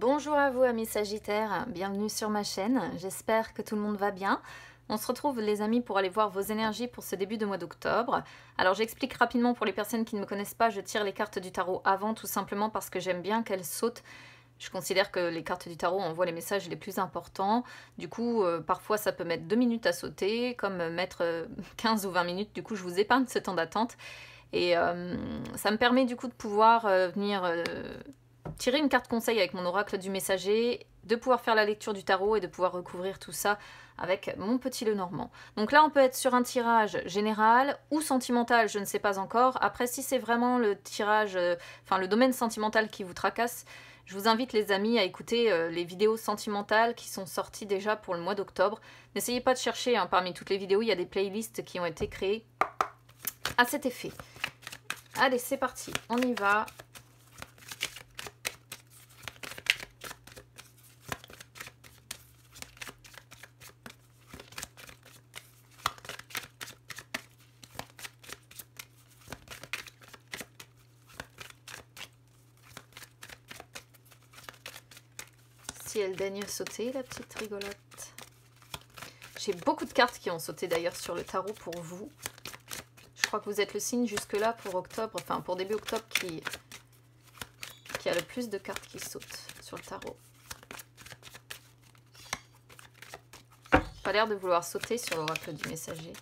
Bonjour à vous amis Sagittaires, bienvenue sur ma chaîne, j'espère que tout le monde va bien. On se retrouve les amis pour aller voir vos énergies pour ce début de mois d'octobre. Alors j'explique rapidement pour les personnes qui ne me connaissent pas, je tire les cartes du tarot avant tout simplement parce que j'aime bien qu'elles sautent je considère que les cartes du tarot envoient les messages les plus importants. Du coup, euh, parfois ça peut mettre deux minutes à sauter, comme euh, mettre 15 euh, ou 20 minutes. Du coup, je vous épargne ce temps d'attente. Et ça me permet du coup de pouvoir venir tirer une carte conseil avec mon oracle du messager, de pouvoir faire la lecture du tarot et de pouvoir recouvrir tout ça avec mon petit normand. Donc là, on peut être sur un tirage général ou sentimental, je ne sais pas encore. Après, si c'est vraiment le tirage, euh, enfin le domaine sentimental qui vous tracasse, je vous invite les amis à écouter euh, les vidéos sentimentales qui sont sorties déjà pour le mois d'octobre. N'essayez pas de chercher, hein, parmi toutes les vidéos, il y a des playlists qui ont été créées à cet effet. Allez, c'est parti, on y va. daigne sauter, la petite rigolote. J'ai beaucoup de cartes qui ont sauté d'ailleurs sur le tarot pour vous. Je crois que vous êtes le signe jusque-là pour octobre, enfin pour début octobre, qui, qui a le plus de cartes qui sautent sur le tarot. Pas l'air de vouloir sauter sur le l'oracle du messager.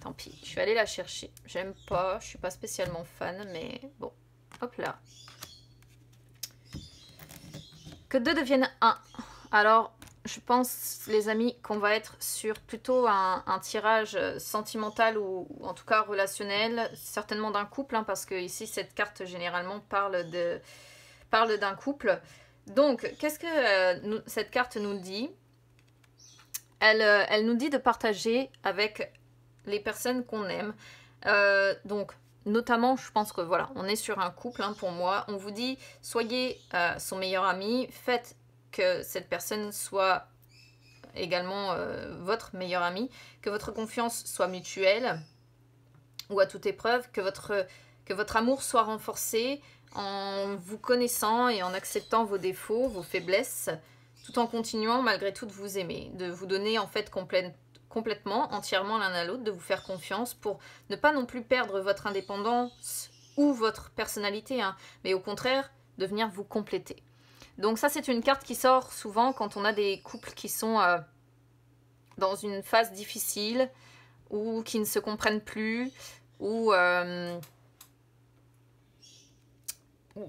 Tant pis, je vais aller la chercher. J'aime pas, je suis pas spécialement fan, mais bon. Hop là, deux deviennent un Alors, je pense, les amis, qu'on va être sur plutôt un, tirage euh, sentimental ou, en tout cas relationnel, certainement d'un couple, hein, parce que ici, cette carte généralement parle de parle d'un couple. Donc, qu'est-ce que euh, cette carte nous dit elle, euh, elle nous dit de partager avec les personnes qu'on aime. donc, notamment, je pense que voilà, on est sur un couple hein, pour moi. On vous dit, soyez euh, son meilleur ami, faites que cette personne soit également euh, votre meilleur ami, que votre confiance soit mutuelle ou à toute épreuve, que votre, que votre amour soit renforcé en vous connaissant et en acceptant vos défauts, vos faiblesses, tout en continuant malgré tout de vous aimer, de vous donner en fait complètement complètement, entièrement l'un à l'autre, de vous faire confiance pour ne pas non plus perdre votre indépendance ou votre personnalité, hein, mais au contraire, de venir vous compléter. Donc ça, c'est une carte qui sort souvent quand on a des couples qui sont euh, dans une phase difficile ou qui ne se comprennent plus ou... Euh,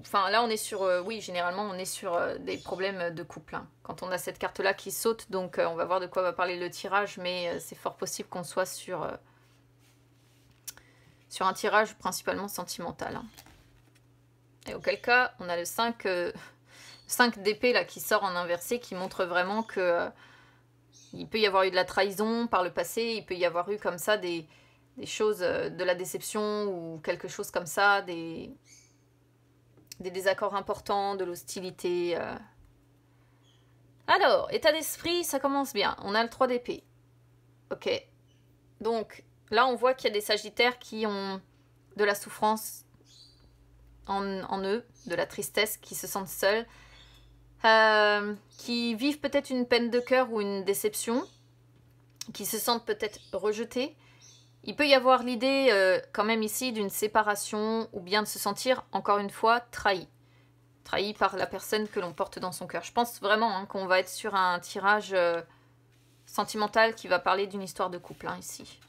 Enfin, là, on est sur. Euh, oui, généralement, on est sur euh, des problèmes de couple. Hein. Quand on a cette carte-là qui saute, donc euh, on va voir de quoi va parler le tirage, mais c'est fort possible qu'on soit sur. sur un tirage principalement sentimental. Hein. Et auquel cas, on a le 5. 5 d'épée là qui sort en inversé, qui montre vraiment que. il peut y avoir eu de la trahison par le passé, il peut y avoir eu comme ça des, des choses, de la déception ou quelque chose comme ça, des des désaccords importants, de l'hostilité. Euh. Alors, état d'esprit, ça commence bien. On a le 3 d'épée. Ok. Donc, là, on voit qu'il y a des sagittaires qui ont de la souffrance en, eux, de la tristesse, qui se sentent seuls, euh, qui vivent peut-être une peine de cœur ou une déception, qui se sentent peut-être rejetés, il peut y avoir l'idée euh, quand même ici d'une séparation ou bien de se sentir encore une fois trahi. Trahi par la personne que l'on porte dans son cœur. Je pense vraiment hein, qu'on va être sur un tirage euh, sentimental qui va parler d'une histoire de couple hein, ici.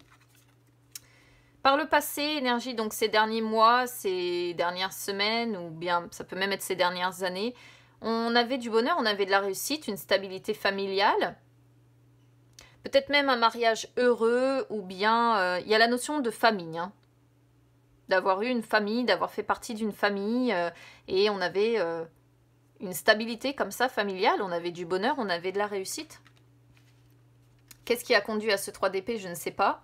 Par le passé, énergie, donc ces derniers mois, ces dernières semaines, ou bien ça peut même être ces dernières années, on avait du bonheur, on avait de la réussite, une stabilité familiale, peut-être même un mariage heureux ou bien euh, il y a la notion de famille. Hein. D'avoir eu une famille, d'avoir fait partie d'une famille euh, et on avait euh, une stabilité comme ça familiale, on avait du bonheur, on avait de la réussite. Qu'est-ce qui a conduit à ce 3DP Je ne sais pas.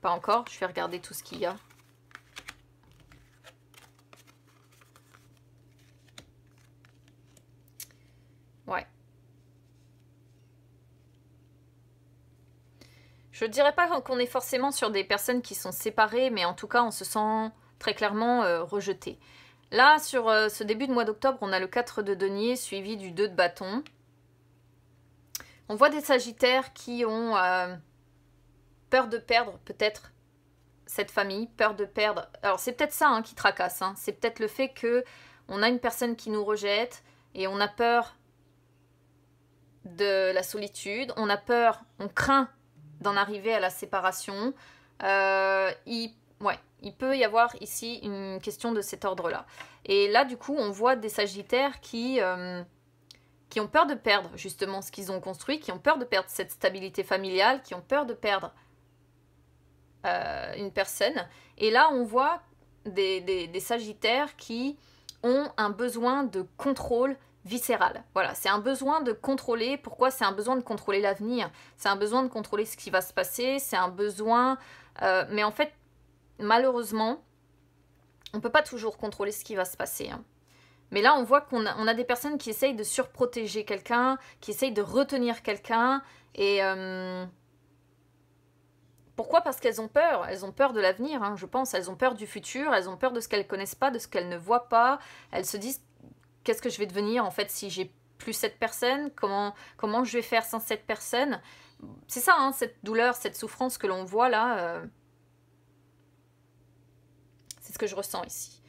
Pas encore, je vais regarder tout ce qu'il y a. Je ne dirais pas qu'on est forcément sur des personnes qui sont séparées, mais en tout cas, on se sent très clairement euh, rejeté. Là, sur euh, ce début de mois d'octobre, on a le 4 de denier suivi du 2 de bâton. On voit des sagittaires qui ont euh, peur de perdre peut-être cette famille, peur de perdre. Alors c'est peut-être ça hein, qui tracasse, hein. c'est peut-être le fait que on a une personne qui nous rejette et on a peur de la solitude, on a peur, on craint d'en arriver à la séparation. Euh, il, il peut y avoir ici une question de cet ordre-là. Et là, du coup, on voit des Sagittaires qui, euh, qui ont peur de perdre justement ce qu'ils ont construit, qui ont peur de perdre cette stabilité familiale, qui ont peur de perdre euh, une personne. Et là, on voit des Sagittaires qui ont un besoin de contrôle viscérale. Voilà, c'est un besoin de contrôler. Pourquoi C'est un besoin de contrôler l'avenir. C'est un besoin de contrôler ce qui va se passer. C'est un besoin. Euh, mais en fait, malheureusement, on peut pas toujours contrôler ce qui va se passer. Hein. Mais là, on voit qu'on a, des personnes qui essayent de surprotéger quelqu'un, qui essayent de retenir quelqu'un. Et euh, pourquoi Parce qu'elles ont peur. Elles ont peur de l'avenir, hein, je pense. Elles ont peur du futur. Elles ont peur de ce qu'elles connaissent pas, de ce qu'elles ne voient pas. Elles se disent qu'est-ce que je vais devenir en fait si j'ai plus cette personne Comment, comment je vais faire sans cette personne C'est ça, hein, cette douleur, cette souffrance que l'on voit là. Euh, c'est ce que je ressens ici.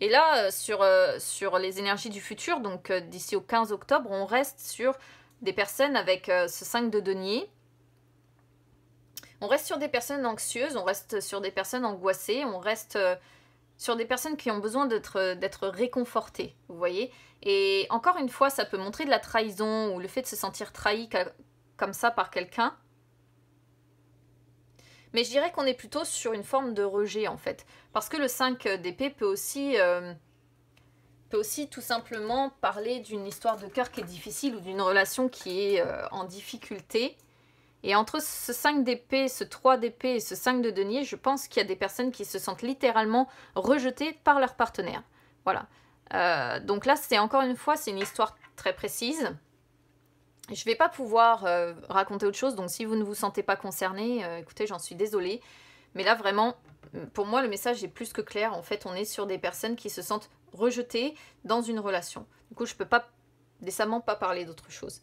Et là, euh, sur, euh, sur les énergies du futur, donc d'ici au 15 octobre, on reste sur des personnes avec ce 5 de denier. On reste sur des personnes anxieuses, on reste sur des personnes angoissées, on reste sur des personnes qui ont besoin euh, d'être réconfortées, vous voyez. Et encore une fois, ça peut montrer de la trahison ou le fait de se sentir trahi comme ça par quelqu'un. Mais je dirais qu'on est plutôt sur une forme de rejet en fait. Parce que le 5 d'épée peut aussi... Euh, aussi tout simplement parler d'une histoire de cœur qui est difficile ou d'une relation qui est euh, en difficulté. Et entre ce 5 d'épée, ce 3 d'épée et ce 5 de denier, je pense qu'il y a des personnes qui se sentent littéralement rejetées par leur partenaire. Voilà. Euh, donc là, c'est encore une fois, c'est une histoire très précise. Je ne vais pas pouvoir euh, raconter autre chose, donc si vous ne vous sentez pas concerné, euh, écoutez, j'en suis désolée. Mais là, vraiment, pour moi, le message est plus que clair. En fait, on est sur des personnes qui se sentent rejetées dans une relation. Du coup, je ne peux pas décemment pas parler d'autre chose.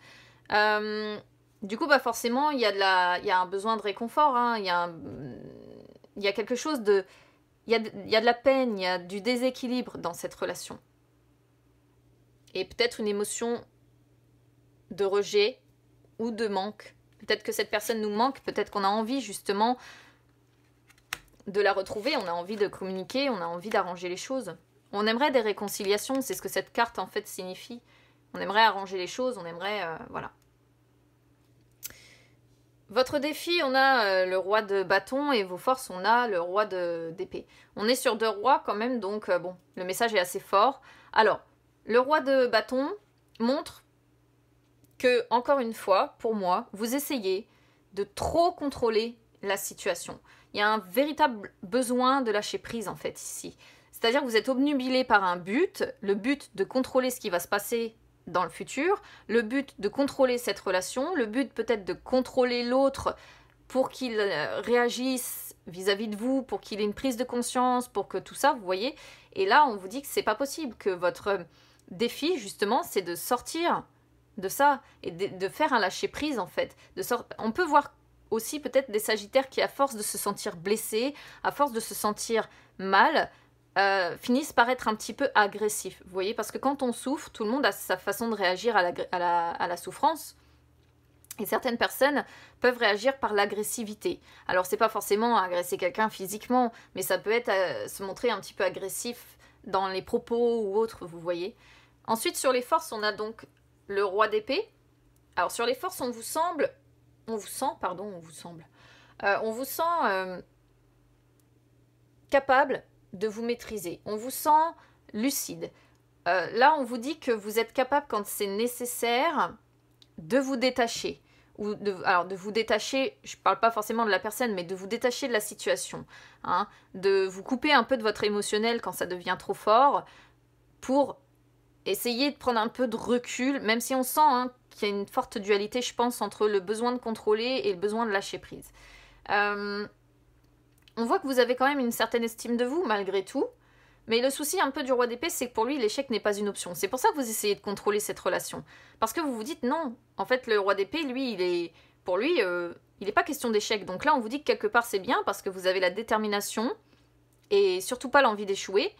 Euh, du coup, bah forcément, il y, a la, y a un besoin de réconfort, hein. il y, a quelque chose de... Il y, a de, la peine, il y a du déséquilibre dans cette relation. Et peut-être une émotion de rejet ou de manque. Peut-être que cette personne nous manque, peut-être qu'on a envie justement de la retrouver, on a envie de communiquer, on a envie d'arranger les choses. On aimerait des réconciliations, c'est ce que cette carte en fait signifie. On aimerait arranger les choses, on aimerait... Euh, voilà. Votre défi, on a euh, le roi de bâton et vos forces, on a le roi d'épée. On est sur deux rois quand même, donc euh, bon, le message est assez fort. Alors, le roi de bâton montre que, encore une fois, pour moi, vous essayez de trop contrôler la situation. Il y a un véritable besoin de lâcher prise en fait ici. C'est-à-dire que vous êtes obnubilé par un but, le but de contrôler ce qui va se passer dans le futur, le but de contrôler cette relation, le but peut-être de contrôler l'autre pour qu'il euh, réagisse vis-à-vis de vous, pour qu'il ait une prise de conscience, pour que tout ça, vous voyez. Et là, on vous dit que c'est pas possible, que votre euh, défi, justement, c'est de sortir de ça et de, faire un lâcher-prise, en fait. De On peut voir aussi peut-être des sagittaires qui, à force de se sentir blessés, à force de se sentir mal, euh, finissent par être un petit peu agressifs. Vous voyez, parce que quand on souffre, tout le monde a sa façon de réagir à la, souffrance. Et certaines personnes peuvent réagir par l'agressivité. Alors c'est pas forcément agresser quelqu'un physiquement, mais ça peut être euh, se montrer un petit peu agressif dans les propos ou autres, vous voyez. Ensuite sur les forces, on a donc le roi d'épée. Alors sur les forces, on vous semble, on vous sent, pardon, on vous semble, euh, on vous sent capable de vous maîtriser. On vous sent lucide. Euh, là, on vous dit que vous êtes capable, quand c'est nécessaire, de vous détacher. Ou de, alors, de vous détacher, je ne parle pas forcément de la personne, mais de vous détacher de la situation. Hein, de vous couper un peu de votre émotionnel quand ça devient trop fort pour essayer de prendre un peu de recul, même si on sent hein, qu'il y a une forte dualité, je pense, entre le besoin de contrôler et le besoin de lâcher prise. Euh, on voit que vous avez quand même une certaine estime de vous, malgré tout. Mais le souci un peu du roi d'épée, c'est que pour lui, l'échec n'est pas une option. C'est pour ça que vous essayez de contrôler cette relation. Parce que vous vous dites non. En fait, le roi d'épée, lui, il est. Pour lui, euh, il n'est pas question d'échec. Donc là, on vous dit que quelque part, c'est bien parce que vous avez la détermination et surtout pas l'envie d'échouer.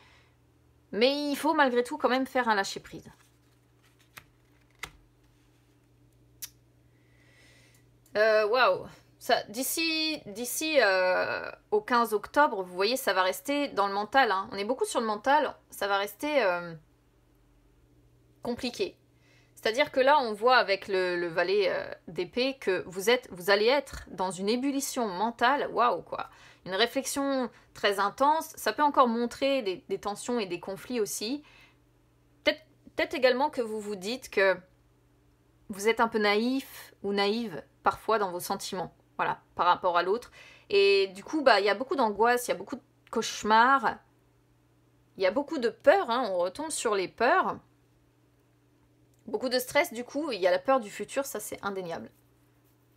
Mais il faut malgré tout quand même faire un lâcher-prise. Euh, waouh D'ici d'ici euh, au 15 octobre, vous voyez, ça va rester dans le mental. Hein. On est beaucoup sur le mental, ça va rester euh, compliqué. C'est-à-dire que là, on voit avec le, valet euh, d'épée que vous, êtes, vous allez être dans une ébullition mentale, waouh quoi. Une réflexion très intense, ça peut encore montrer des, tensions et des conflits aussi. Peut-être également que vous vous dites que vous êtes un peu naïf ou naïve parfois dans vos sentiments voilà, par rapport à l'autre. Et du coup, bah, il y a beaucoup d'angoisse, il y a beaucoup de cauchemars, il y a beaucoup de peur, hein. on retombe sur les peurs. Beaucoup de stress, du coup, il y a la peur du futur, ça c'est indéniable.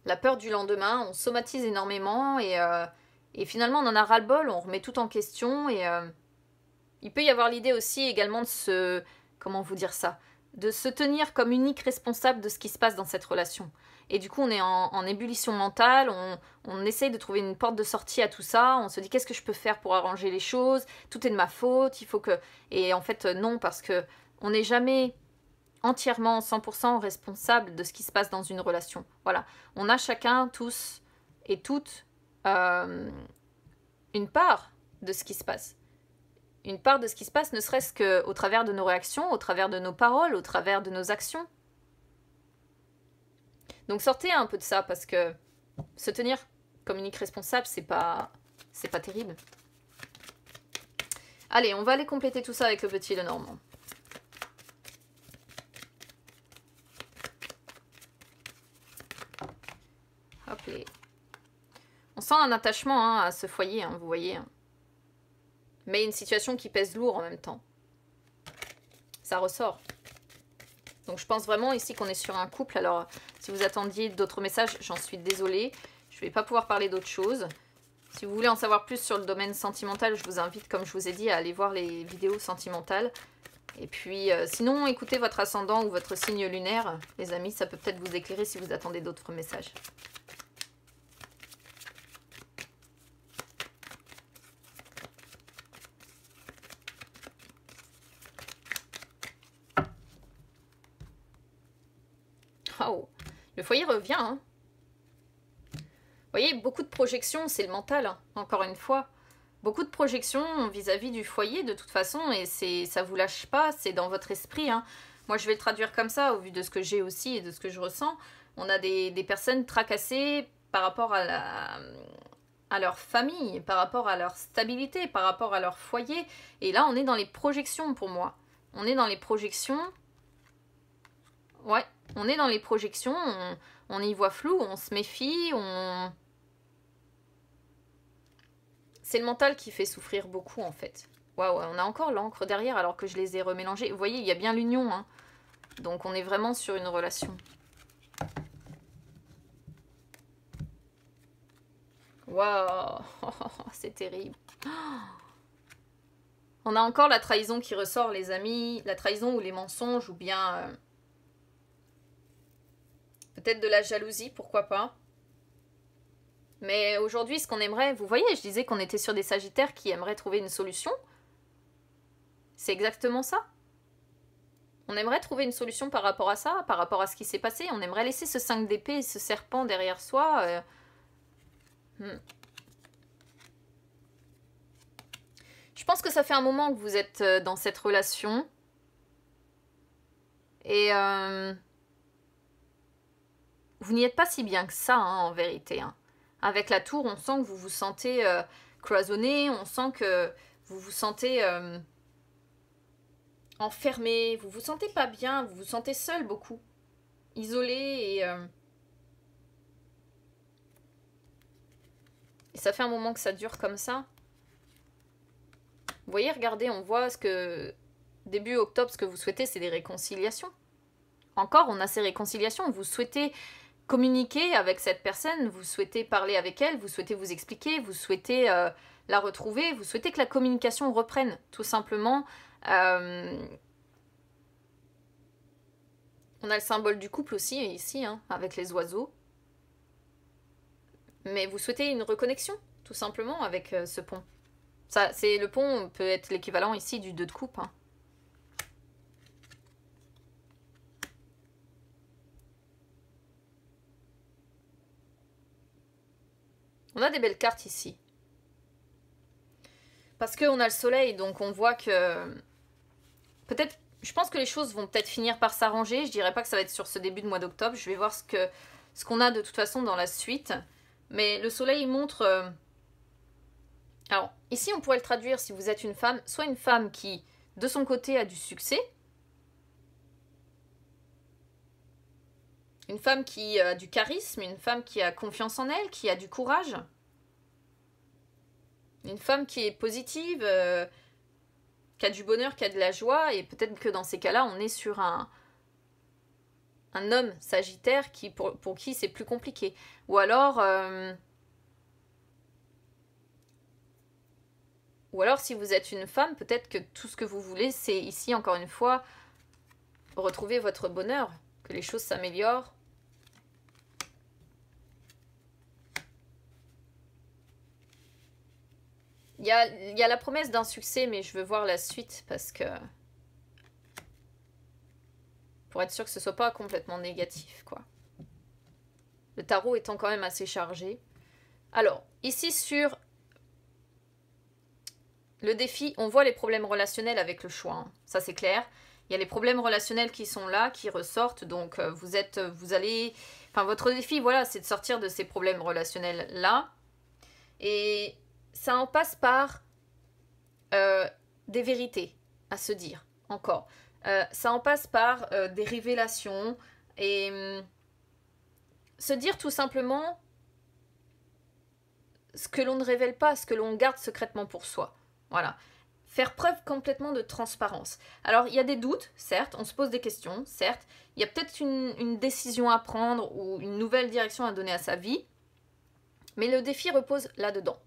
La peur du lendemain, on somatise énormément et, euh, et finalement on en a ras-le-bol, on remet tout en question et euh, il peut y avoir l'idée aussi également de se. Comment vous dire ça De se tenir comme unique responsable de ce qui se passe dans cette relation. Et du coup, on est en, ébullition mentale, on, essaye de trouver une porte de sortie à tout ça, on se dit qu'est-ce que je peux faire pour arranger les choses, tout est de ma faute, il faut que... Et en fait, euh, non, parce que on n'est jamais entièrement, 100% responsable de ce qui se passe dans une relation. Voilà, on a chacun, tous et toutes, euh, une part de ce qui se passe. Une part de ce qui se passe, ne serait-ce qu'au travers de nos réactions, au travers de nos paroles, au travers de nos actions, donc sortez un peu de ça parce que se tenir comme unique responsable, c'est pas c'est pas terrible. Allez, on va aller compléter tout ça avec le petit le normand. Hop On sent un attachement hein, à ce foyer, hein, vous voyez. Mais une situation qui pèse lourd en même temps. Ça ressort. Donc je pense vraiment ici qu'on est sur un couple. Alors si vous attendiez d'autres messages, j'en suis désolée. Je ne vais pas pouvoir parler d'autre chose. Si vous voulez en savoir plus sur le domaine sentimental, je vous invite, comme je vous ai dit, à aller voir les vidéos sentimentales. Et puis, euh, sinon, écoutez votre ascendant ou votre signe lunaire. Les amis, ça peut peut-être vous éclairer si vous attendez d'autres messages. Oh le foyer revient. Hein. Vous voyez, beaucoup de projections, c'est le mental, hein, encore une fois. Beaucoup de projections vis-à-vis du foyer, de toute façon, et c'est ça vous lâche pas, c'est dans votre esprit. Hein. Moi, je vais le traduire comme ça, au vu de ce que j'ai aussi et de ce que je ressens. On a des, personnes tracassées par rapport à, la, à leur famille, par rapport à leur stabilité, par rapport à leur foyer. Et là, on est dans les projections pour moi. On est dans les projections. Ouais, on est dans les projections, on, y voit flou, on se méfie, on... C'est le mental qui fait souffrir beaucoup en fait. Waouh, on a encore l'encre derrière alors que je les ai remélangées. Vous voyez, il y a bien l'union. Hein. Donc on est vraiment sur une relation. Waouh, c'est terrible. On a encore la trahison qui ressort, les amis. La trahison ou les mensonges ou bien... Euh, Peut-être de la jalousie, pourquoi pas. Mais aujourd'hui, ce qu'on aimerait, vous voyez, je disais qu'on était sur des Sagittaires qui aimeraient trouver une solution. C'est exactement ça. On aimerait trouver une solution par rapport à ça, par rapport à ce qui s'est passé. On aimerait laisser ce 5 d'épée et ce serpent derrière soi. Euh. Hmm. Je pense que ça fait un moment que vous êtes euh, dans cette relation. Et... Euh, vous n'y êtes pas si bien que ça, hein, en vérité. Hein. Avec la tour, on sent que vous vous sentez euh, cloisonné, on sent que vous vous sentez euh, enfermé, vous vous sentez pas bien, vous vous sentez seul beaucoup, isolé et... Euh, et ça fait un moment que ça dure comme ça. Vous voyez, regardez, on voit ce que... Début octobre, ce que vous souhaitez, c'est des réconciliations. Encore, on a ces réconciliations. Vous souhaitez communiquer avec cette personne, vous souhaitez parler avec elle, vous souhaitez vous expliquer, vous souhaitez euh, la retrouver, vous souhaitez que la communication reprenne, tout simplement. Euh, on a le symbole du couple aussi ici, hein, avec les oiseaux. Mais vous souhaitez une reconnexion, tout simplement, avec euh, ce pont. Ça, c'est le pont peut être l'équivalent ici du deux de coupe. Hein. On a des belles cartes ici. Parce qu'on a le soleil, donc on voit que... Peut-être... Je pense que les choses vont peut-être finir par s'arranger. Je dirais pas que ça va être sur ce début de mois d'octobre. Je vais voir ce qu'on ce qu'on a de toute façon dans la suite. Mais le soleil montre... Euh, alors, ici, on pourrait le traduire, si vous êtes une femme, soit une femme qui, de son côté, a du succès, Une femme qui a du charisme, une femme qui a confiance en elle, qui a du courage. Une femme qui est positive, euh, qui a du bonheur, qui a de la joie, et peut-être que dans ces cas-là, on est sur un, un homme sagittaire qui, pour, qui c'est plus compliqué. Ou alors... Euh, ou alors si vous êtes une femme, peut-être que tout ce que vous voulez, c'est ici, encore une fois, retrouver votre bonheur, que les choses s'améliorent, Il y a, la promesse d'un succès, mais je veux voir la suite parce que... Pour être sûr que ce soit pas complètement négatif, quoi. Le tarot étant quand même assez chargé. Alors, ici sur le défi, on voit les problèmes relationnels avec le choix. Hein. Ça, c'est clair. Il y a les problèmes relationnels qui sont là, qui ressortent. Donc, euh, vous êtes, euh, vous allez... Enfin, votre défi, voilà, c'est de sortir de ces problèmes relationnels-là. Et ça en passe par euh, des vérités à se dire, encore. Euh, ça en passe par euh, des révélations et hum, se dire tout simplement ce que l'on ne révèle pas, ce que l'on garde secrètement pour soi. Voilà. Faire preuve complètement de transparence. Alors, il y a des doutes, certes, on se pose des questions, certes, il y a peut-être une décision à prendre ou une nouvelle direction à donner à sa vie, mais le défi repose là-dedans.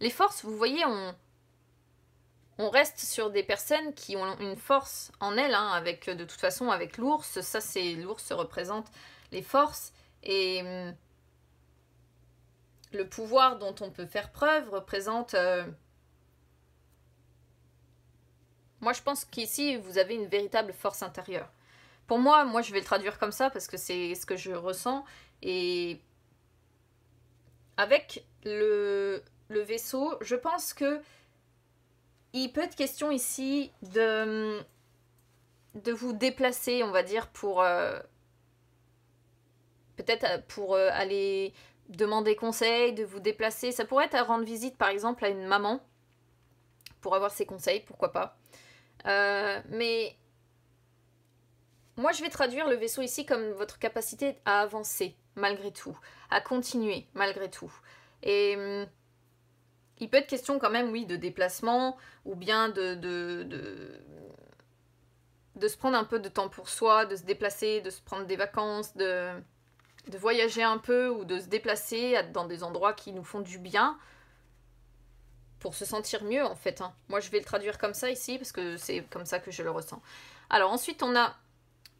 Les forces, vous voyez, on, on reste sur des personnes qui ont une force en elles, hein, avec de toute façon avec l'ours, ça c'est l'ours représente les forces et hum, le pouvoir dont on peut faire preuve représente. Euh, moi je pense qu'ici vous avez une véritable force intérieure. Pour moi, moi je vais le traduire comme ça parce que c'est ce que je ressens et avec le le vaisseau. Je pense que il peut être question ici de, de vous déplacer, on va dire, pour euh, peut-être euh, pour euh, aller demander conseil, de vous déplacer. Ça pourrait être à rendre visite, par exemple, à une maman pour avoir ses conseils, pourquoi pas. mais moi, je vais traduire le vaisseau ici comme votre capacité à avancer malgré tout, à continuer malgré tout. Et hum, il peut être question quand même, oui, de déplacement ou bien de, de, de, se prendre un peu de temps pour soi, de se déplacer, de se prendre des vacances, de, de voyager un peu ou de se déplacer dans des endroits qui nous font du bien pour se sentir mieux en fait. Hein. Moi je vais le traduire comme ça ici parce que c'est comme ça que je le ressens. Alors ensuite on a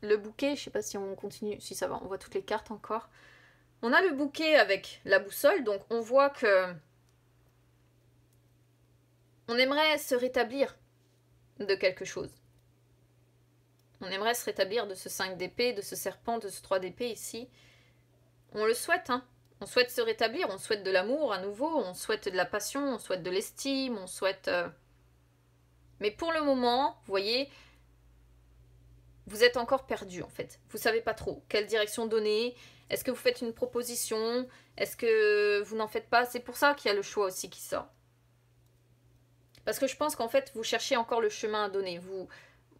le bouquet, je sais pas si on continue, si ça va, on voit toutes les cartes encore. On a le bouquet avec la boussole, donc on voit que on aimerait se rétablir de quelque chose. On aimerait se rétablir de ce 5 d'épée, de ce serpent, de ce 3 d'épée ici. On le souhaite, hein. On souhaite se rétablir, on souhaite de l'amour à nouveau, on souhaite de la passion, on souhaite de l'estime, on souhaite... Euh. Mais pour le moment, vous voyez, vous êtes encore perdu en fait. Vous savez pas trop quelle direction donner. Est-ce que vous faites une proposition Est-ce que vous n'en faites pas C'est pour ça qu'il y a le choix aussi qui sort. Parce que je pense qu'en fait, vous cherchez encore le chemin à donner. Vous,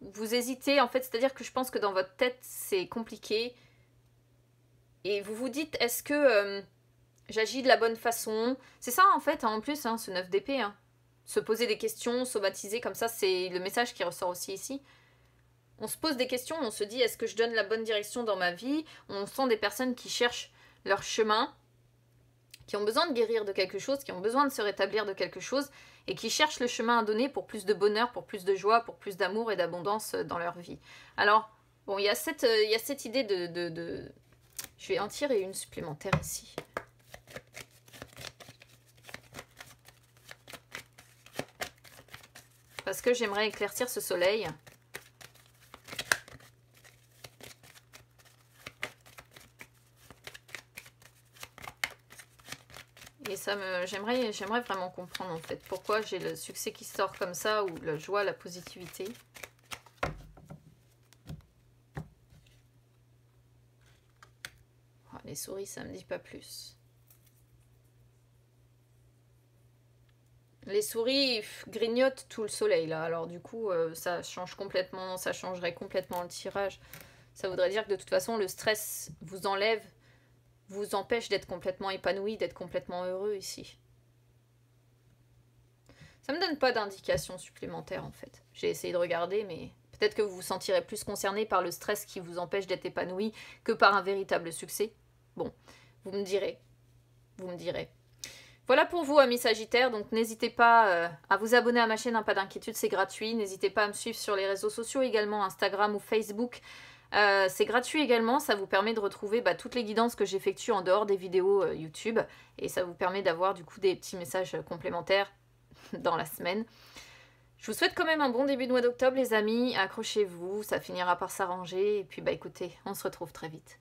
vous hésitez, en fait, c'est-à-dire que je pense que dans votre tête, c'est compliqué. Et vous vous dites, est-ce que euh, j'agis de la bonne façon C'est ça, en fait, hein, en plus, hein, ce 9 d'épée. Hein. Se poser des questions, somatiser, comme ça, c'est le message qui ressort aussi ici. On se pose des questions, on se dit, est-ce que je donne la bonne direction dans ma vie On sent des personnes qui cherchent leur chemin qui ont besoin de guérir de quelque chose, qui ont besoin de se rétablir de quelque chose et qui cherchent le chemin à donner pour plus de bonheur, pour plus de joie, pour plus d'amour et d'abondance euh, dans leur vie. Alors, bon, il y, a cette, euh, y cette idée de, de... Je vais en tirer une supplémentaire ici. Parce que j'aimerais éclaircir ce soleil. Et ça me, j'aimerais, j'aimerais vraiment comprendre en fait pourquoi j'ai le succès qui sort comme ça ou la joie, la positivité. Oh, les souris, ça me dit pas plus. Les souris grignotent tout le soleil là, alors du coup euh, ça change complètement, ça changerait complètement le tirage. Ça voudrait dire que de toute façon le stress vous enlève vous empêche d'être complètement épanoui, d'être complètement heureux ici. Ça ne me donne pas d'indication supplémentaire en fait. J'ai essayé de regarder, mais peut-être que vous vous sentirez plus concerné par le stress qui vous empêche d'être épanoui que par un véritable succès. Bon, vous me direz. Vous me direz. Voilà pour vous, amis Sagittaires. Donc, n'hésitez pas euh, à vous abonner à ma chaîne, Un hein, pas d'inquiétude, c'est gratuit. N'hésitez pas à me suivre sur les réseaux sociaux également, Instagram ou Facebook. Euh, c'est gratuit également, ça vous permet de retrouver bah, toutes les guidances que j'effectue en dehors des vidéos euh, YouTube et ça vous permet d'avoir du coup des petits messages euh, complémentaires dans la semaine. Je vous souhaite quand même un bon début de mois d'octobre les amis, accrochez-vous, ça finira par s'arranger et puis bah écoutez, on se retrouve très vite.